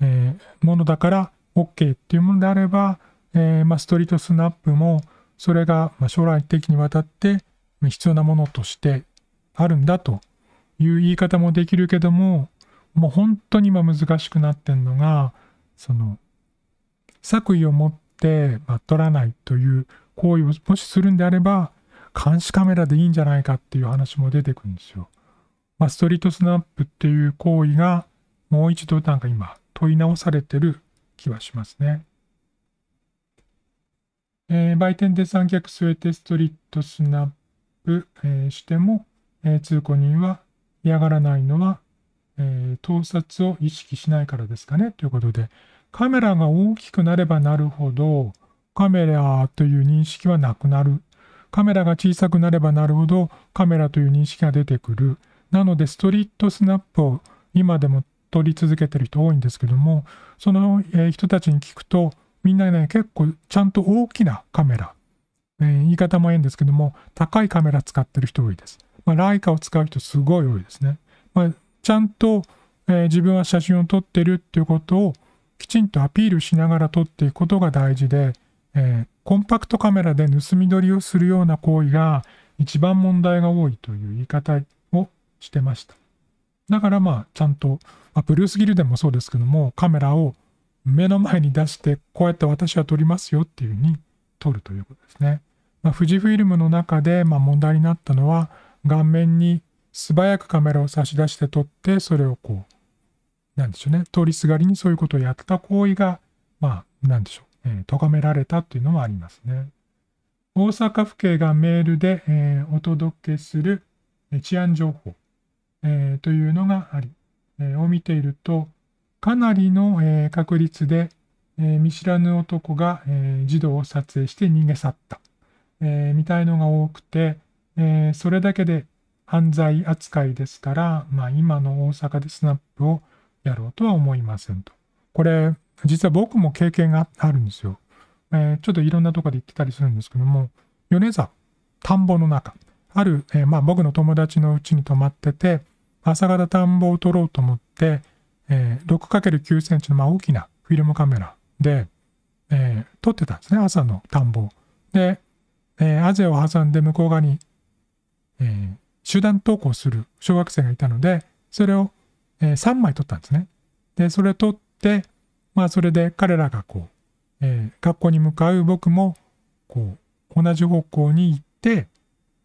えー、ものだから OK っていうものであれば、えー、まストリートスナップもそれが将来的にわたって必要なものとしてあるんだという言い方もできるけども、もう本当に今難しくなってんのが、その、作為を持って、ま取らないという行為をもしするんであれば、監視カメラでいいんじゃないかっていう話も出てくるんですよ。まあ、ストリートスナップっていう行為がもう一度なんか今問い直されてる気はしますね。えー、売店で三脚据えてストリートスナップ、えー、しても、えー、通行人は嫌がらないのは、え盗撮を意識しないからですかねということでカメラが大きくなればなるほどカメラという認識はなくなるカメラが小さくなればなるほどカメラという認識が出てくる。なのでストリートスナップを今でも撮り続けてる人多いんですけどもその人たちに聞くとみんなね結構ちゃんと大きなカメラ、えー、言い方もええんですけども高いカメラ使ってる人多いです。まあ、ライカを使う人すごい多いですね。まあ、ちゃんと、えー、自分は写真を撮ってるっていうことをきちんとアピールしながら撮っていくことが大事でえー、コンパクトカメラで盗み撮りをするような行為が一番問題が多いという言い方をしてました。だからまあちゃんと、まあ、ブルース・ギルデンもそうですけどもカメラを目の前に出してこうやって私は撮りますよっていうふうに撮るということですね。まあ、富士フィルムの中でま問題になったのは顔面に素早くカメラを差し出して撮ってそれをこうなんでしょうね通りすがりにそういうことをやった行為がまあなんでしょうえー、咎められたというのもありますね。大阪府警がメールで、えー、お届けする治安情報、えー、というのがあり、えー、を見ていると、かなりの、え確率で、え見知らぬ男が、え児童を撮影して逃げ去った、えみたいのが多くて、えそれだけで犯罪扱いですから、まあ、今の大阪でスナップをやろうとは思いませんと。これ、実は僕も経験があるんですよ。えー、ちょっといろんなとこで行ってたりするんですけども、米沢、田んぼの中、ある、えー、まあ、僕の友達のうちに泊まってて、朝方田んぼを取ろうと思って、えー、6×9 センチのまあ大きなフィルムカメラで、えー、撮ってたんですね、朝の田んぼで、えー、アを挟んで向こう側に、えー、集団登校する小学生がいたので、それを、えー、3枚撮ったんですね。で、それ撮って、まあそれで彼らがこう、えー、学校に向かう僕もこう同じ方向に行って、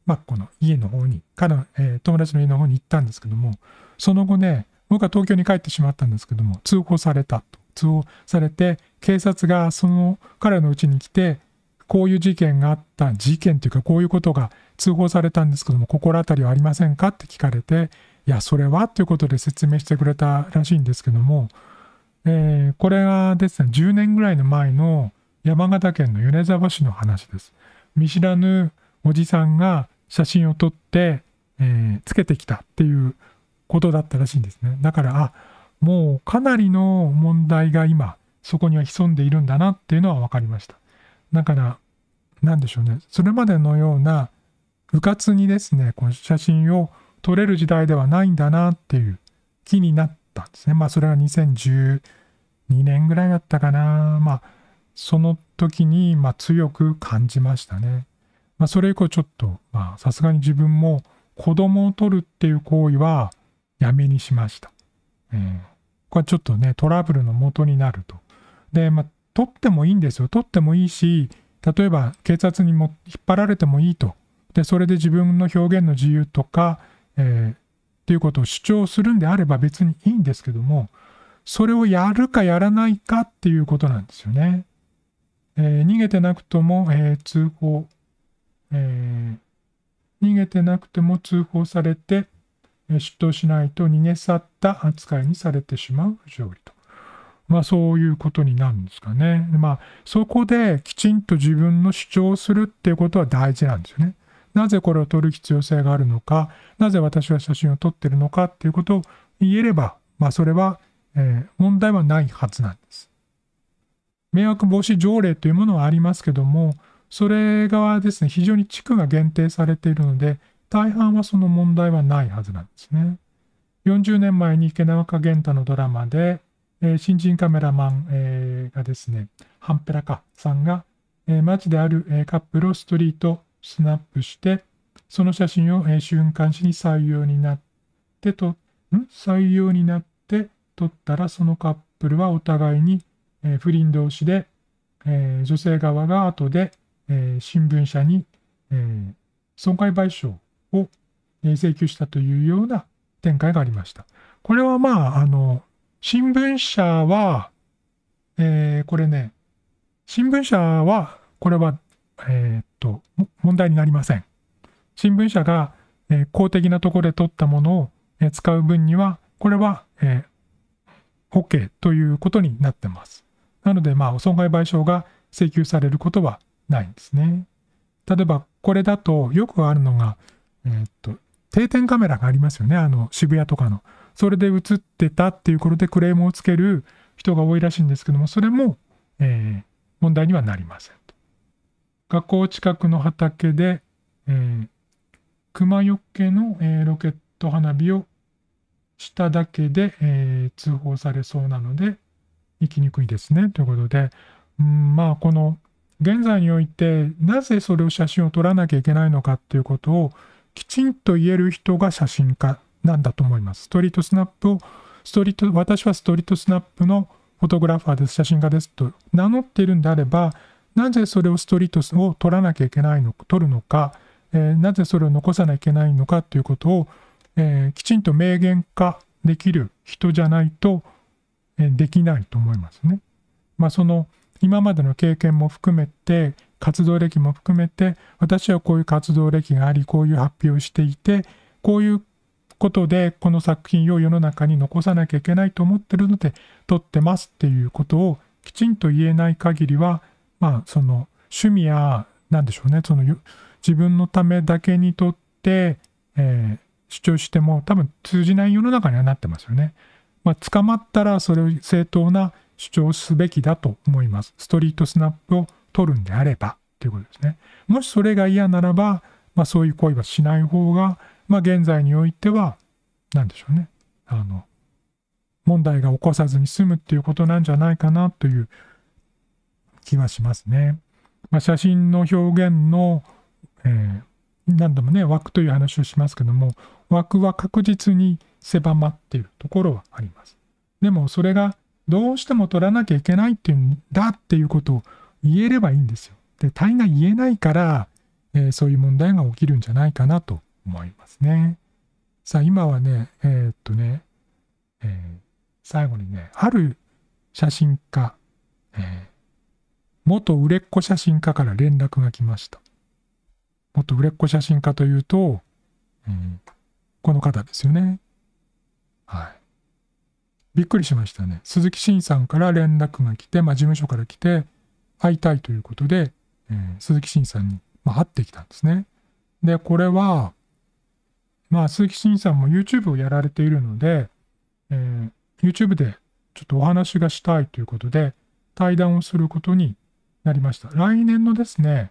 まあ、この家の方に彼の、えー、友達の家の方に行ったんですけどもその後ね僕は東京に帰ってしまったんですけども通報されたと通報されて警察がその彼のうちに来てこういう事件があった事件というかこういうことが通報されたんですけども心当たりはありませんかって聞かれていやそれはということで説明してくれたらしいんですけどもえー、これがですね、10年ぐらいの前の山形県の米沢市の話です。見知らぬおじさんが写真を撮って、えー、つけてきたっていうことだったらしいんですね。だから、あ、もうかなりの問題が今、そこには潜んでいるんだなっていうのは分かりました。だから、なんでしょうね。それまでのような、うかつにですね、この写真を撮れる時代ではないんだなっていう気になっったんですね。まあそれは2012年ぐらいだったかな。まあその時にま強く感じましたね。まあそれ以降ちょっとまあさすがに自分も子供を取るっていう行為はやめにしました。え、う、ー、ん、これちょっとねトラブルの元になると。でまあ取ってもいいんですよ。取ってもいいし例えば警察にも引っ張られてもいいと。でそれで自分の表現の自由とか、えーっていうことを主張するんであれば別にいいんですけども、それをやるかやらないかっていうことなんですよね。えー、逃げてなくとも、えー、通報、えー、逃げてなくても通報されて、出頭しないと逃げ去った扱いにされてしまう不条理と。まあそういうことになるんですかね。まあそこできちんと自分の主張をするっていうことは大事なんですよね。なぜこれを撮る必要性があるのか、なぜ私は写真を撮ってるのかっていうことを言えれば、まあ、それは、え問題はないはずなんです。迷惑防止条例というものはありますけども、それ側ですね、非常に地区が限定されているので、大半はその問題はないはずなんですね。40年前に池永玄太のドラマで、えー、新人カメラマン、えー、がですね、ハンペラカさんが、えー、街である、えカップルをストリートスナップして、その写真を、え瞬間時に採用になってと、ん採用になって撮ったら、そのカップルはお互いに、え不倫同士で、え女性側が後で、え新聞社に、え損害賠償を、え請求したというような展開がありました。これはまあ、あの、新聞社は、えこれね、新聞社は、これはえー、っと、問題になりません。新聞社が、え公的なところで取ったものを、え使う分には、これは、えー、OK ということになってます。なので、まあ、損害賠償が請求されることはないんですね。例えば、これだとよくあるのが、えー、っと、定点カメラがありますよね。あの、渋谷とかの。それで映ってたっていうことでクレームをつける人が多いらしいんですけども、それも、えー、問題にはなりません。学校近くの畑で、えー、熊よけの、えー、ロケット花火をしただけで、えー、通報されそうなので、行きにくいですね。ということで、うん、まあ、この、現在において、なぜそれを写真を撮らなきゃいけないのかっていうことを、きちんと言える人が写真家なんだと思います。ストリートスナップを、ストリート、私はストリートスナップのフォトグラファーです、写真家ですと名乗っているんであれば、なぜそれをストリートを取らなきゃいけないのか、取るのか、えー、なぜそれを残さなきゃいけないのかということを、えー、きちんと明言化できる人じゃないと、えー、できないと思いますね。まあ、その今までの経験も含めて活動歴も含めて私はこういう活動歴がありこういう発表をしていてこういうことでこの作品を世の中に残さなきゃいけないと思ってるので撮ってますっていうことをきちんと言えない限りはまあその趣味や何でしょうねその自分のためだけにとって、えー、主張しても多分通じない世の中にはなってますよね。まあ、捕まったらそれを正当な主張すべきだと思います。ストリートスナップを取るんであればということですね。もしそれが嫌ならば、まあ、そういう行為はしない方が、まあ、現在においては何でしょうねあの問題が起こさずに済むっていうことなんじゃないかなという気はしますね。まあ、写真の表現の、えー、何度もね枠という話をしますけども枠は確実に狭まっているところはあります。でもそれがどうしても取らなきゃいけないっていうんだっていうことを言えればいいんですよ。で大概言えないから、えー、そういう問題が起きるんじゃないかなと思いますね。さあ今はねえー、っとね、えー、最後にねある写真家、え元売れっ子写真家から連絡が来ました。元売れっ子写真家というと、うん、この方ですよね。はい。びっくりしましたね。鈴木慎さんから連絡が来て、まあ、事務所から来て、会いたいということで、えー、鈴木慎さんに、まあ、会ってきたんですね。で、これは、まあ、鈴木慎さんも YouTube をやられているので、えー、YouTube でちょっとお話がしたいということで、対談をすることになりました。来年のですね、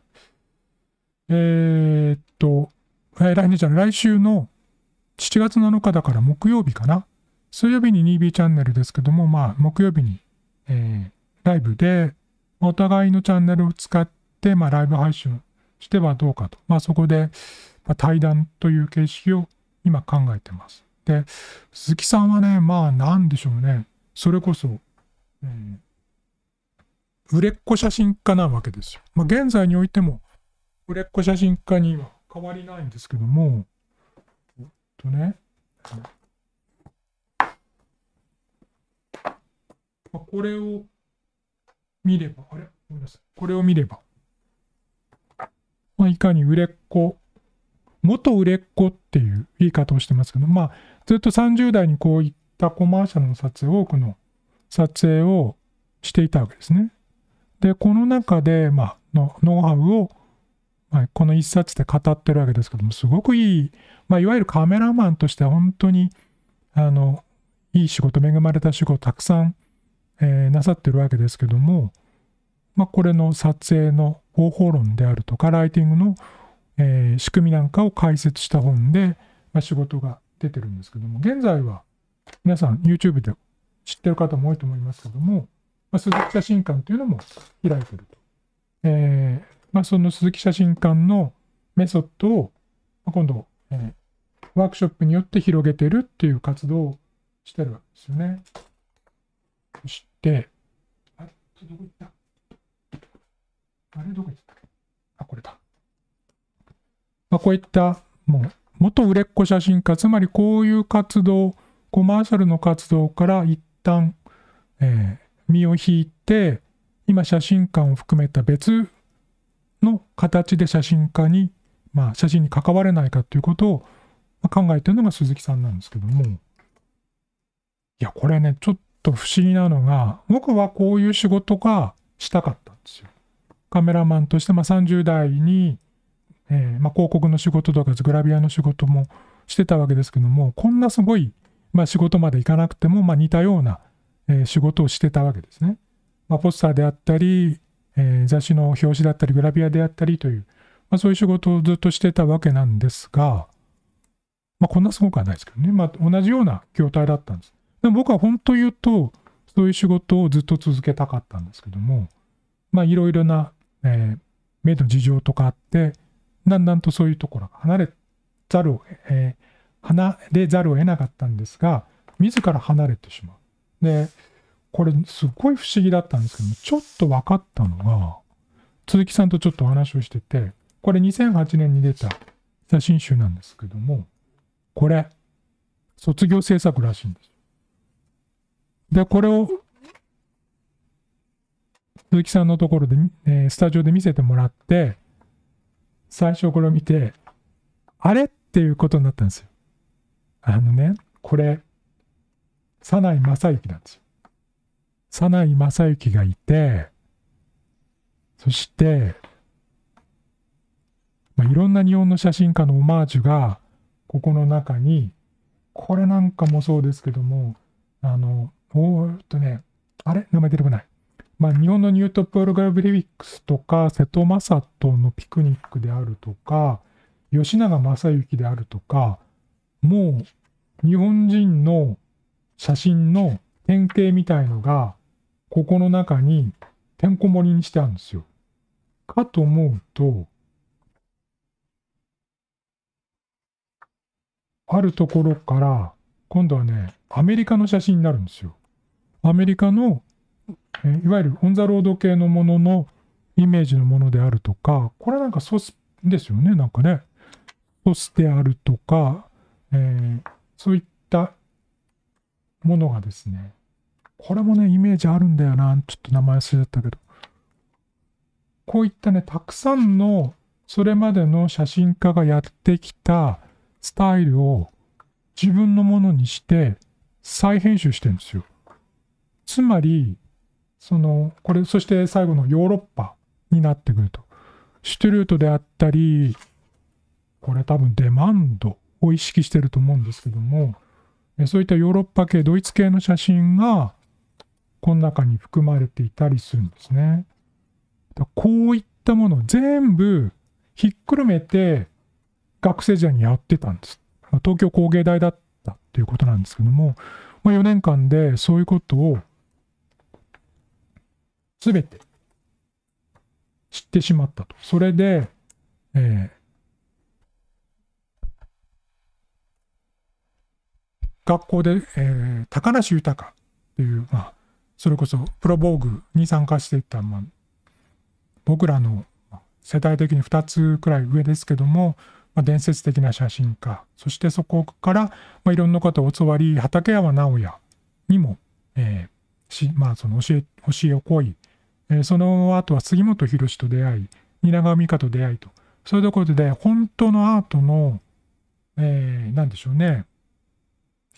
えー、っと、えー、来年じゃない、来週の7月7日だから木曜日かな。水曜日に 2B チャンネルですけども、まあ、木曜日に、えー、ライブで、お互いのチャンネルを使って、まあ、ライブ配信してはどうかと。まあ、そこで、まあ、対談という形式を今考えてます。で、鈴木さんはね、まあ、なんでしょうね。それこそ、うん、売れっ子写真家なわけですよ。まあ、現在においても、売れっ子写真家には変わりないんですけども、えっとね、まあ、これを見れば、あれごめんなさい。これを見れば、まあ、いかに売れっ子、元売れっ子っていう言い方をしてますけど、まあ、ずっと30代にこういったコマーシャルの撮影、多くの撮影をしていたわけですね。で、この中で、まあ、のノウハウを、まあ、この一冊で語ってるわけですけども、すごくいい、まあ、いわゆるカメラマンとしては本当に、あの、いい仕事、恵まれた仕事たくさん、えー、なさってるわけですけども、まあ、これの撮影の方法論であるとか、ライティングの、えー、仕組みなんかを解説した本で、まあ、仕事が出てるんですけども、現在は皆さん YouTube で知ってる方も多いと思いますけども、まあ、鈴木写真館というのも開いてると。えーまあ、その鈴木写真館のメソッドを、まあ、今度、えー、ワークショップによって広げてるっていう活動をしてるわけですよね。そして、あれ、どこ行ったあれ、どこ行ったあ、これだ。まあ、こういった、もう、元売れっ子写真家、つまりこういう活動、コマーシャルの活動から一旦、えー、身を引いて今写真館を含めた別の形で写真家に、まあ、写真に関われないかということを考えてるのが鈴木さんなんですけどもいやこれねちょっと不思議なのが僕はこういう仕事がしたかったんですよ。カメラマンとして、まあ、30代に、えー、まあ、広告の仕事とかグラビアの仕事もしてたわけですけどもこんなすごい、まあ、仕事までいかなくても、ま似たようなえ仕事をしてたわけですね。まあ、ポスターであったり、えー、雑誌の表紙だったりグラビアであったりという、まあ、そういう仕事をずっとしてたわけなんですが、まあ、こんなすごくはないですけどね、まあ、同じような業態だったんです。でも僕は本当言うと、そういう仕事をずっと続けたかったんですけども、まあ、いろいろな、えー、目の事情とかあって、だんだんとそういうところが離れざるを、えー、離れざるを得なかったんですが、自ら離れてしまう。で、これすごい不思議だったんですけども、ちょっと分かったのが、鈴木さんとちょっとお話をしてて、これ2008年に出た写真集なんですけども、これ、卒業制作らしいんです。で、これを鈴木さんのところで、えー、スタジオで見せてもらって、最初これを見て、あれっていうことになったんですよ。あのね、これ、早内正幸なんですよ。早内正幸がいて、そして、まあ、いろんな日本の写真家のオマージュが、ここの中に、これなんかもそうですけども、あの、おっとね、あれ名前出てこない。まあ、日本のニュートプログラブリビックスとか、瀬戸正人のピクニックであるとか、吉永正幸であるとか、もう日本人の写真の典型みたいのが、ここの中にてんこ盛りにしてあるんですよ。かと思うと、あるところから、今度はね、アメリカの写真になるんですよ。アメリカの、えいわゆるオン・ザ・ロード系のもののイメージのものであるとか、これなんかソスですよね、なんかね。ソスであるとか、えー、そういったものがですね、これもね、イメージあるんだよな。ちょっと名前忘れちゃったけど。こういったね、たくさんの、それまでの写真家がやってきたスタイルを自分のものにして再編集してるんですよ。つまり、その、これ、そして最後のヨーロッパになってくると。シュトゥルートであったり、これ多分デマンドを意識してると思うんですけども、そういったヨーロッパ系、ドイツ系の写真が、この中に含まれていたりするんですね。こういったもの全部ひっくるめて学生時代にやってたんです。東京工芸大だったっていうことなんですけども、まあ、4年間でそういうことを全て知ってしまったと。それで、えー、学校で、えー、高梨豊っていう、まあ、それこそプロ防具に参加していた、まあ、僕らの世代的に2つくらい上ですけども、まあ、伝説的な写真家そしてそこから、まあ、いろんな方おつわり畠山直也にも、えーしまあ、その教え教えを請い、えー、その後は杉本博と出会い蜷川美香と出会いとそういうところで本当のアートの、えー、何でしょうね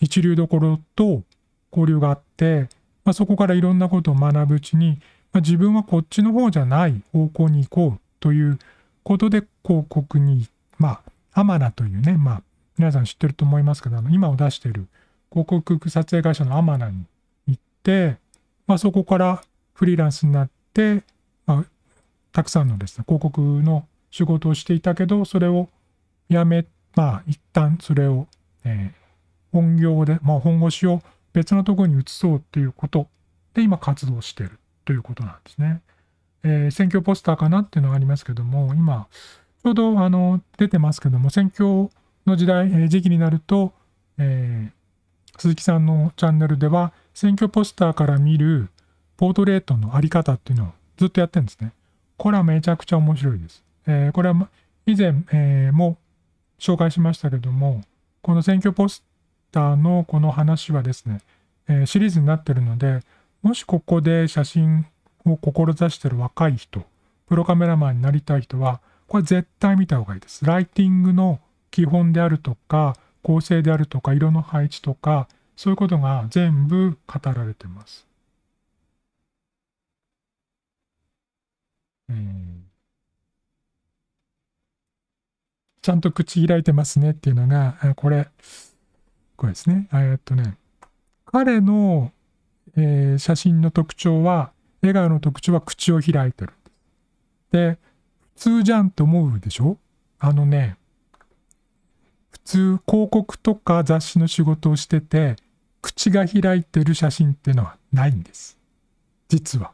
一流どころと交流があって、まあ、そこからいろんなことを学ぶうちに、まあ、自分はこっちの方じゃない方向に行こうということで広告に、まあ、アマナというね、まあ、皆さん知ってると思いますけど、あの今を出してる広告撮影会社のアマナに行って、まあ、そこからフリーランスになって、まあ、たくさんのですね、広告の仕事をしていたけど、それをやめ、まあ、一旦それを、えー、本業で、まあ、本腰を別のところに移そうっていうことで今活動してるということなんですね。えー、選挙ポスターかなっていうのがありますけども今ちょうどあの出てますけども選挙の時代、えー、時期になると、えー、鈴木さんのチャンネルでは選挙ポスターから見るポートレートのあり方っていうのをずっとやってるんですね。これはめちゃくちゃ面白いです。えー、これは以前、えー、も紹介しましたけどもこの選挙ポスターのこの話はですね、えシリーズになってるので、もしここで写真を志してる若い人、プロカメラマンになりたい人は、これ絶対見た方がいいです。ライティングの基本であるとか、構成であるとか、色の配置とか、そういうことが全部語られてます。うん、ちゃんと口開いてますねっていうのが、これ、これですね。えっとね、彼の、えー、写真の特徴は、笑顔の特徴は口を開いてる。で、普通じゃんと思うでしょあのね、普通広告とか雑誌の仕事をしてて、口が開いてる写真ってのはないんです。実は。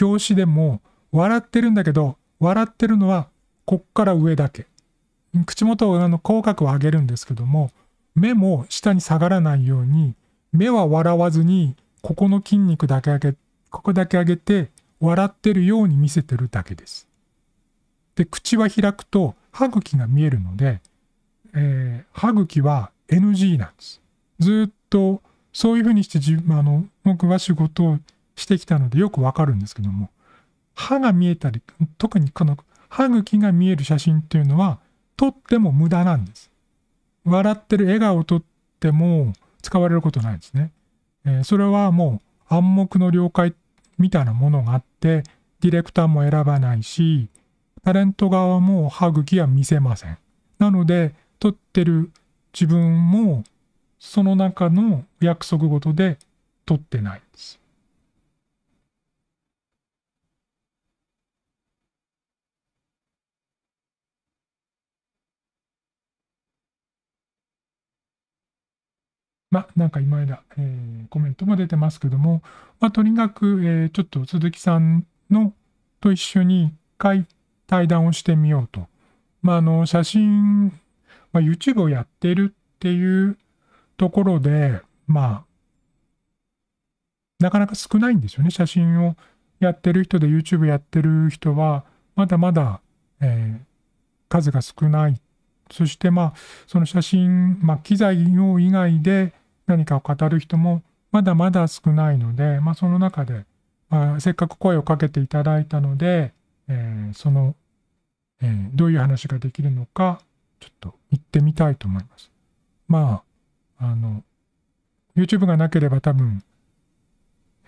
表紙でも笑ってるんだけど、笑ってるのはこっから上だけ。口元の口角を上げるんですけども、目も下に下がらないように、目は笑わずに、ここの筋肉だけ上げ、ここだけ上げて、笑ってるように見せてるだけです。で、口は開くと、歯茎が見えるので、えー、歯茎は NG なんです。ずっと、そういうふうにして自あの、僕は仕事をしてきたのでよくわかるんですけども、歯が見えたり、特にこの歯茎が見える写真っていうのは、撮っても無駄なんです。笑ってる笑顔をとっても使われることないんですね。えー、それはもう暗黙の了解みたいなものがあってディレクターも選ばないしタレント側も歯茎は見せません。なので撮ってる自分もその中の約束事で撮ってないんです。まあ、なんか今枝、えー、コメントも出てますけども、まあ、とにかく、えー、ちょっと鈴木さんのと一緒に一回対談をしてみようと。まあ、あの、写真、まあ、YouTube をやってるっていうところで、まあ、なかなか少ないんですよね。写真をやってる人で YouTube やってる人は、まだまだ、えー、数が少ない。そして、まあ、その写真、まあ、機材用以外で、何かを語る人もまだまだ少ないので、まあ、その中で、まあ、せっかく声をかけていただいたので、えー、その、えー、どういう話ができるのかちょっと行ってみたいと思います。まああの YouTube がなければ多分、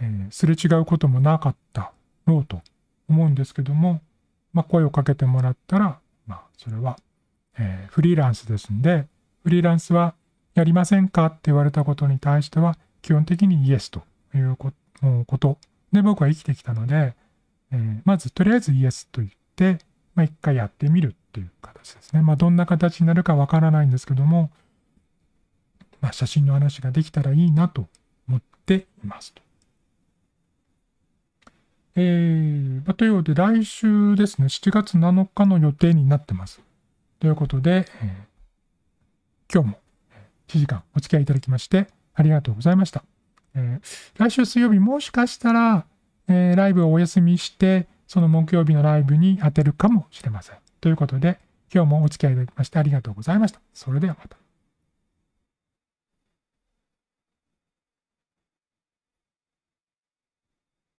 えー、すれ違うこともなかったろうと思うんですけども、まあ、声をかけてもらったら、まあ、それは、えー、フリーランスですんでフリーランスはやりませんかって言われたことに対しては、基本的にイエスということで僕は生きてきたので、えー、まずとりあえずイエスと言って、まあ、一回やってみるっていう形ですね。まあ、どんな形になるかわからないんですけども、まあ、写真の話ができたらいいなと思っていますと。えー、まあ、ということで、来週ですね、7月7日の予定になってます。ということで、えー、今日も1時間お付き合いいただきまして、ありがとうございました。えー、来週水曜日もしかしたら、えー、ライブをお休みして、その木曜日のライブに当てるかもしれません。ということで、今日もお付き合いいただきましてありがとうございました。それではまた。